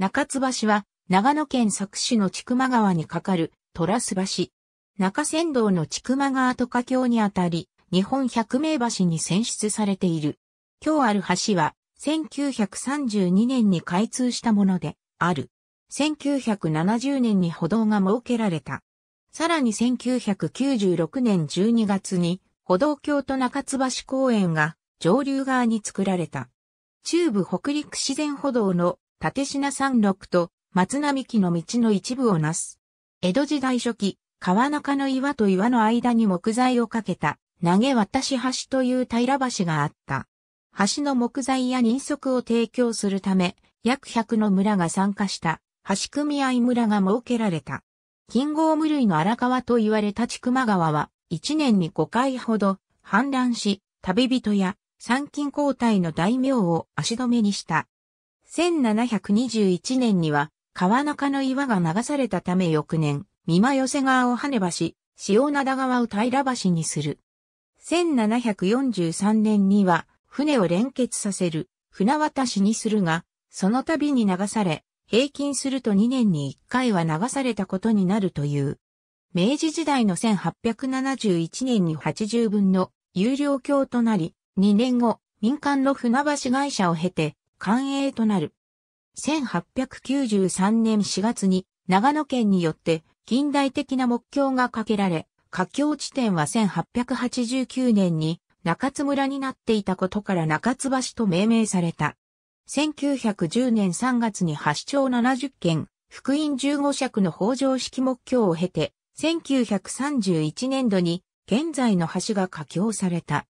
中津橋は、長野県佐久市の千曲川に架かる、トラス橋。中山道の千曲川と河橋にあたり、日本百名橋に選出されている。今日ある橋は、1932年に開通したもので、ある。1970年に歩道が設けられた。さらに1996年12月に、歩道橋と中津橋公園が上流側に作られた。中部北陸自然歩道の立品山麓と松並木の道の一部をなす。江戸時代初期、川中の岩と岩の間に木材をかけた、投げ渡し橋という平橋があった。橋の木材や人足を提供するため、約100の村が参加した、橋組合村が設けられた。金剛無類の荒川と言われた千曲川は、一年に5回ほど氾濫し、旅人や参勤交代の大名を足止めにした。1721年には、川中の岩が流されたため翌年、三間寄川を跳ね橋、塩灘川を平橋にする。1743年には、船を連結させる、船渡しにするが、その度に流され、平均すると2年に1回は流されたことになるという。明治時代の1871年に80分の有料橋となり、2年後、民間の船橋会社を経て、官営となる。1893年4月に長野県によって近代的な目標がかけられ、佳境地点は1889年に中津村になっていたことから中津橋と命名された。1910年3月に八町70件、福音15尺の北条式目標を経て、1931年度に現在の橋が架橋された。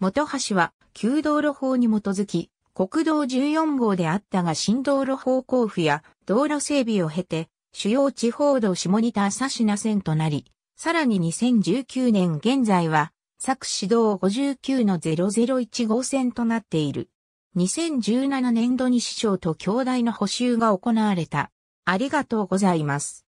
元橋は旧道路法に基づき、国道14号であったが新道路方向府や道路整備を経て、主要地方道下仁田朝品線となり、さらに2019年現在は、作市道59の001号線となっている。2017年度に師匠と兄弟の補修が行われた。ありがとうございます。